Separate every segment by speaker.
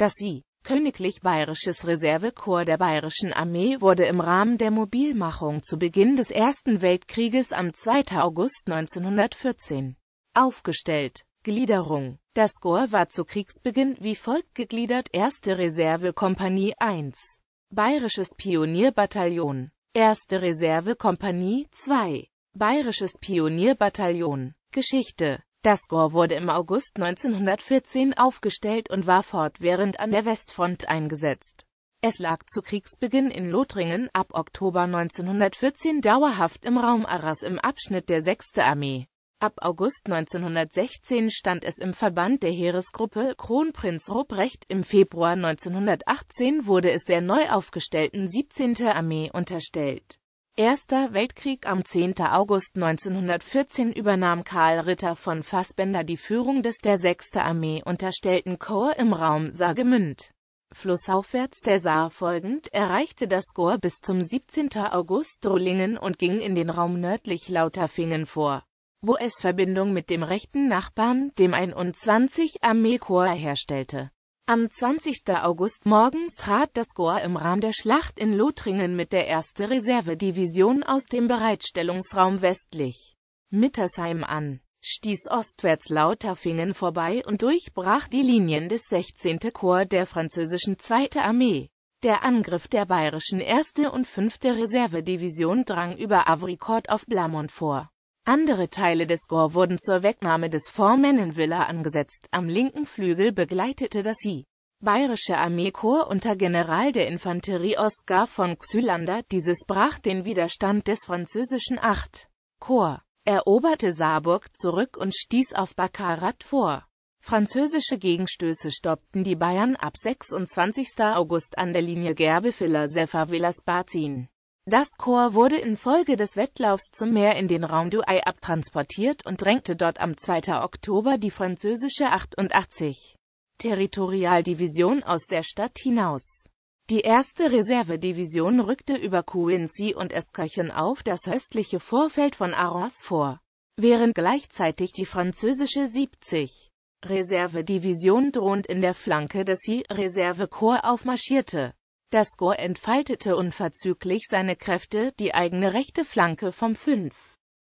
Speaker 1: Das Sie Königlich Bayerisches Reservekorps der Bayerischen Armee wurde im Rahmen der Mobilmachung zu Beginn des Ersten Weltkrieges am 2. August 1914 aufgestellt. Gliederung Das Korps war zu Kriegsbeginn wie folgt gegliedert 1. Reservekompanie 1 Bayerisches Pionierbataillon 1. Reservekompanie 2 Bayerisches Pionierbataillon Geschichte das Korps wurde im August 1914 aufgestellt und war fortwährend an der Westfront eingesetzt. Es lag zu Kriegsbeginn in Lothringen, ab Oktober 1914 dauerhaft im Raum Arras im Abschnitt der 6. Armee. Ab August 1916 stand es im Verband der Heeresgruppe Kronprinz Ruprecht, im Februar 1918 wurde es der neu aufgestellten 17. Armee unterstellt Erster Weltkrieg Am 10. August 1914 übernahm Karl Ritter von Fassbender die Führung des der 6. Armee unterstellten Korps im Raum Saargemünd. Flussaufwärts der Saar folgend erreichte das Korps bis zum 17. August Drullingen und ging in den Raum nördlich Lauterfingen vor, wo es Verbindung mit dem rechten Nachbarn, dem 21. Armeekorps herstellte. Am 20. August morgens trat das Korps im Rahmen der Schlacht in Lothringen mit der 1. Reservedivision aus dem Bereitstellungsraum westlich Mittersheim an, stieß ostwärts Lauterfingen vorbei und durchbrach die Linien des 16. Korps der französischen 2. Armee. Der Angriff der bayerischen 1. und 5. Reservedivision drang über Avricourt auf Blamont vor andere Teile des Korps wurden zur Wegnahme des Fort angesetzt. Am linken Flügel begleitete das Sie. Bayerische Armeekorps unter General der Infanterie Oskar von Xylander, dieses brach den Widerstand des französischen 8. Korps, eroberte Saarburg zurück und stieß auf Baccarat vor. Französische Gegenstöße stoppten die Bayern ab 26. August an der Linie Gerbefiller-Seffervillas-Bazin. Das Korps wurde infolge des Wettlaufs zum Meer in den Raum Douai abtransportiert und drängte dort am 2. Oktober die französische 88. Territorialdivision aus der Stadt hinaus. Die erste Reservedivision rückte über Quincy und Esköchen auf das östliche Vorfeld von Arras vor, während gleichzeitig die französische 70. Reservedivision drohend in der Flanke des sie Reservekorps aufmarschierte. Das Gor entfaltete unverzüglich seine Kräfte, die eigene rechte Flanke vom 5.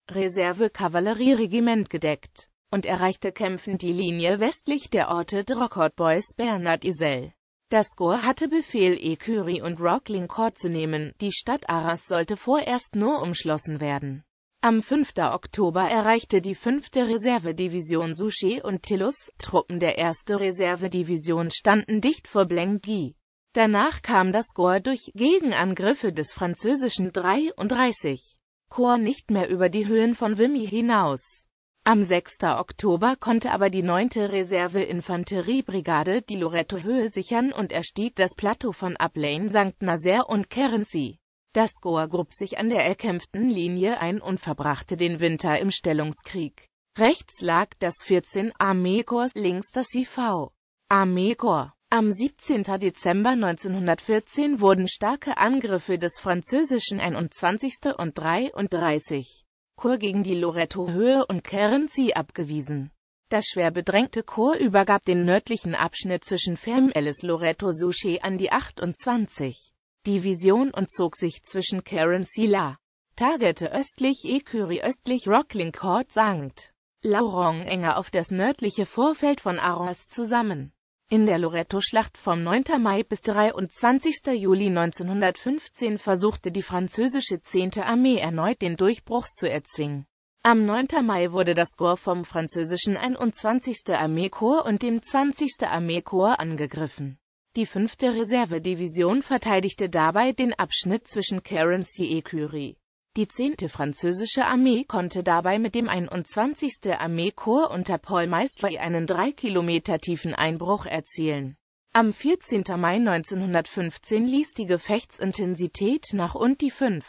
Speaker 1: Reserve-Kavallerieregiment gedeckt und erreichte kämpfend die Linie westlich der Orte drocourt Boys Bernard Isel. Das Gor hatte Befehl, E. Curry und Rockling Rocklincourt zu nehmen, die Stadt Arras sollte vorerst nur umschlossen werden. Am 5. Oktober erreichte die 5. Reservedivision Suchet und Tillus, Truppen der 1. Reservedivision standen dicht vor Blengy. Danach kam das Gore durch Gegenangriffe des französischen 33 Korps nicht mehr über die Höhen von Vimy hinaus. Am 6. Oktober konnte aber die 9. Reserve-Infanteriebrigade die Loreto-Höhe sichern und erstieg das Plateau von Ablain, St. Nazaire und Carency. Das Gore grub sich an der erkämpften Linie ein und verbrachte den Winter im Stellungskrieg. Rechts lag das 14. Armeekorps, links das IV. Armeekorps. Am 17. Dezember 1914 wurden starke Angriffe des französischen 21. und 33. Chor gegen die Loreto-Höhe und Kerensee abgewiesen. Das schwer bedrängte Chor übergab den nördlichen Abschnitt zwischen Fermelles Ellis Loreto Souchet an die 28. Division und zog sich zwischen Kerensee La Targete östlich Ecurie östlich Rockling Court St. Laurent enger auf das nördliche Vorfeld von Arras zusammen. In der loretto schlacht vom 9. Mai bis 23. Juli 1915 versuchte die französische 10. Armee erneut den Durchbruch zu erzwingen. Am 9. Mai wurde das Korps vom französischen 21. Armeekorps und dem 20. Armeekorps angegriffen. Die 5. Reservedivision verteidigte dabei den Abschnitt zwischen Carency-Écurie die 10. französische Armee konnte dabei mit dem 21. Armeekorps unter Paul Maistre einen 3 Kilometer tiefen Einbruch erzielen. Am 14. Mai 1915 ließ die Gefechtsintensität nach und die 5.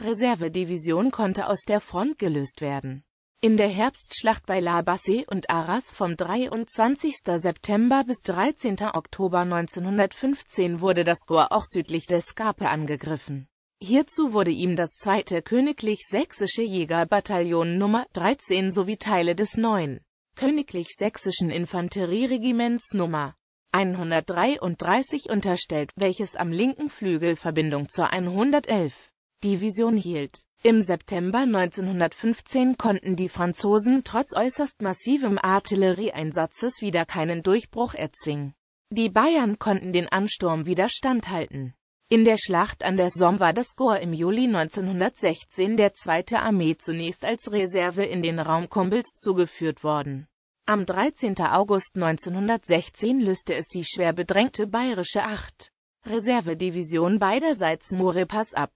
Speaker 1: Reservedivision konnte aus der Front gelöst werden. In der Herbstschlacht bei La Basse und Arras vom 23. September bis 13. Oktober 1915 wurde das Gore auch südlich des Scarpe angegriffen. Hierzu wurde ihm das zweite Königlich Sächsische Jägerbataillon Nr. 13 sowie Teile des 9. Königlich Sächsischen Infanterieregiments Nr. 133 unterstellt, welches am linken Flügel Verbindung zur 111. Division hielt. Im September 1915 konnten die Franzosen trotz äußerst massivem Artillerieeinsatzes wieder keinen Durchbruch erzwingen. Die Bayern konnten den Ansturm wieder standhalten. In der Schlacht an der Somme war das Korps im Juli 1916 der 2. Armee zunächst als Reserve in den Raum Kumbels zugeführt worden. Am 13. August 1916 löste es die schwer bedrängte bayerische 8. Reservedivision beiderseits Murepas ab.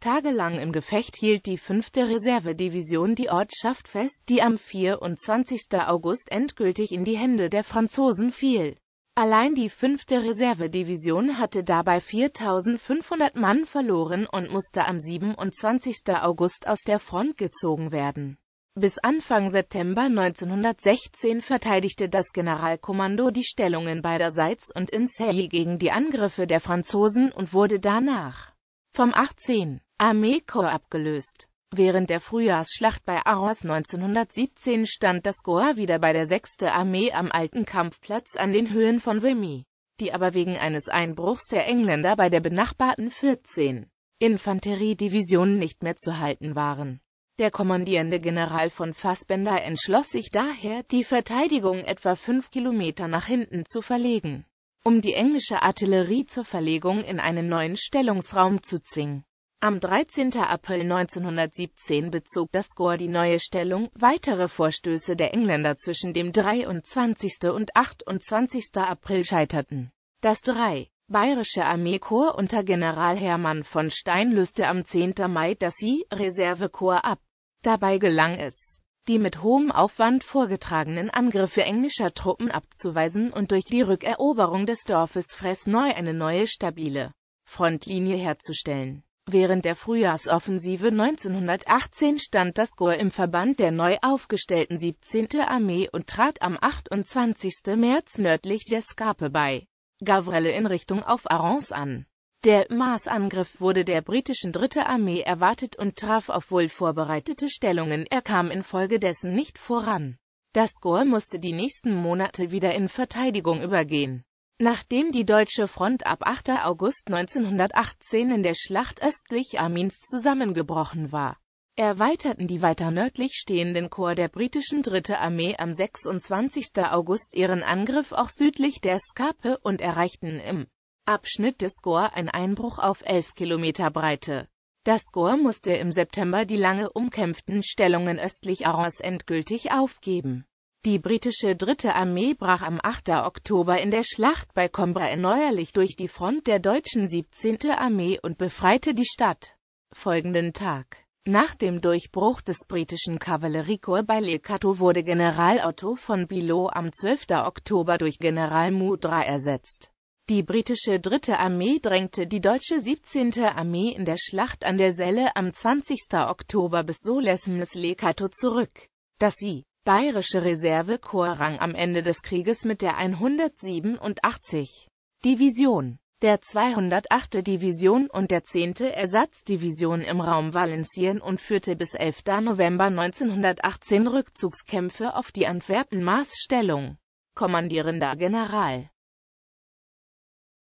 Speaker 1: Tagelang im Gefecht hielt die 5. Reservedivision die Ortschaft fest, die am 24. August endgültig in die Hände der Franzosen fiel Allein die 5. Reservedivision hatte dabei 4.500 Mann verloren und musste am 27. August aus der Front gezogen werden. Bis Anfang September 1916 verteidigte das Generalkommando die Stellungen beiderseits und in Seilly gegen die Angriffe der Franzosen und wurde danach vom 18. Armeekorps abgelöst. Während der Frühjahrsschlacht bei Arras 1917 stand das Korps wieder bei der 6. Armee am alten Kampfplatz an den Höhen von Vimy, die aber wegen eines Einbruchs der Engländer bei der benachbarten 14. Infanteriedivision nicht mehr zu halten waren. Der kommandierende General von Fassbender entschloss sich daher, die Verteidigung etwa fünf Kilometer nach hinten zu verlegen, um die englische Artillerie zur Verlegung in einen neuen Stellungsraum zu zwingen. Am 13. April 1917 bezog das Corps die neue Stellung, weitere Vorstöße der Engländer zwischen dem 23. und 28. April scheiterten. Das 3. Bayerische Armeekorps unter General Hermann von Stein löste am 10. Mai das I-Reservekorps ab. Dabei gelang es, die mit hohem Aufwand vorgetragenen Angriffe englischer Truppen abzuweisen und durch die Rückeroberung des Dorfes Fresneu eine neue stabile Frontlinie herzustellen. Während der Frühjahrsoffensive 1918 stand das Korps im Verband der neu aufgestellten 17. Armee und trat am 28. März nördlich der Scarpe bei Gavrelle in Richtung auf Arons an. Der Marsangriff wurde der britischen 3. Armee erwartet und traf auf wohl vorbereitete Stellungen, er kam infolgedessen nicht voran. Das Korps musste die nächsten Monate wieder in Verteidigung übergehen. Nachdem die deutsche Front ab 8. August 1918 in der Schlacht östlich Armins zusammengebrochen war, erweiterten die weiter nördlich stehenden Korps der britischen 3. Armee am 26. August ihren Angriff auch südlich der Skape und erreichten im Abschnitt des Korps einen Einbruch auf 11 Kilometer Breite. Das Korps musste im September die lange umkämpften Stellungen östlich Arras endgültig aufgeben. Die britische Dritte Armee brach am 8. Oktober in der Schlacht bei Combra erneuerlich durch die Front der deutschen 17. Armee und befreite die Stadt. Folgenden Tag nach dem Durchbruch des britischen Kavalleriekorps bei Lekato wurde General Otto von Bilot am 12. Oktober durch General Mudra ersetzt. Die britische Dritte Armee drängte die deutsche 17. Armee in der Schlacht an der Selle am 20. Oktober bis Solesmes Lekato zurück, dass sie Bayerische Reserve-Korps-Rang am Ende des Krieges mit der 187. Division, der 208. Division und der 10. Ersatzdivision im Raum Valencien und führte bis 11. November 1918 Rückzugskämpfe auf die Antwerpen-Maßstellung. Kommandierender General